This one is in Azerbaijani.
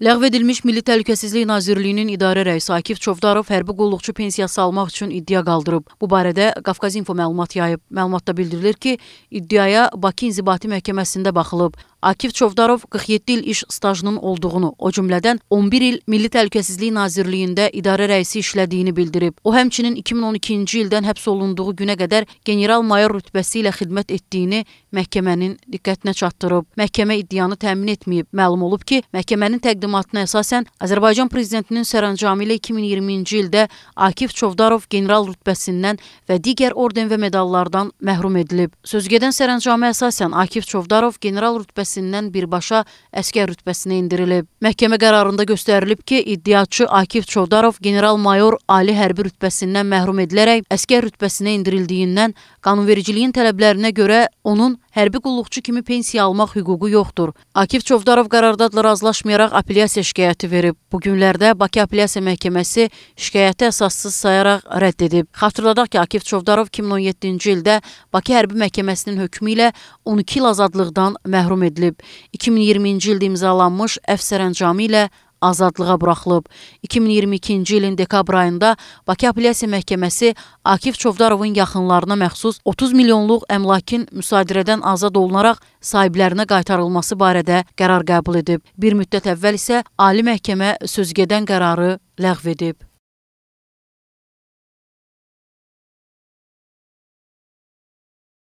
Ləğv edilmiş Milli Təhlükəsizlik Nazirliyinin idarə rəisi Akif Çovdarov hərbi qulluqçu pensiyası almaq üçün iddia qaldırıb. Bu barədə Qafqaz İnfo məlumat yayıb. Məlumatda bildirilir ki, iddiaya Bakı İnzibati Məhkəməsində baxılıb. Akif Çovdarov 47 il iş stajının olduğunu, o cümlədən 11 il Milli Təhlükəsizlik Nazirliyində idarə rəisi işlədiyini bildirib. O həmçinin 2012-ci ildən həbs olunduğu günə qədər general-mayor rütbəsi ilə xidmət etdiyini məhkəmənin diqqətinə çatdırıb. Məhkəmə iddianı təmin etməyib. Məlum olub ki, məhkəmənin təqdimatına əsasən Azərbaycan prezidentinin sərəncamı ilə 2020-ci ildə Akif Çovdarov general rütbəsindən və digər orden və medallardan məhrum edilib. Sözgedən sərəncama əsasən Akif Çovdarov general rütbəsi vəzifəsindən birbaşa əskər rütbəsinə endirilib. Məhkəmə qərarında göstərilib ki, iddiaçı Akif Çodarov general-mayor ali hərbi rütbəsindən məhrum edilərək əskər rütbəsinə endirildiyindən qanunvericiliyin tələblərinə görə onun hərbi qulluqçu kimi pensiya almaq hüququ yoxdur. Akif Çovdarov qərardadla razılaşmayaraq apellyasiya şikayəti verib. Bu günlərdə Bakı Apellyasiya Məhkəməsi şikayəti əsassız sayaraq rədd edib. Xatırladaq ki, Akif Çovdarov 2017-ci ildə Bakı Hərbi Məhkəməsinin hökmü ilə 12 il azadlıqdan məhrum edilib. 2020-ci ildə imzalanmış əfv sərəncamı ilə azadlığa buraxılıb. 2022-ci ilin dekabr ayında Bakı Apellyasiya Məhkəməsi Akif Çovdarovun yaxınlarına məxsus 30 milyonluq əmlakın müsadirədən azad olunaraq sahiblərinə qaytarılması barədə qərar qəbul edib. Bir müddət əvvəl isə Ali Məhkəmə sözgedən qərarı ləğv edib.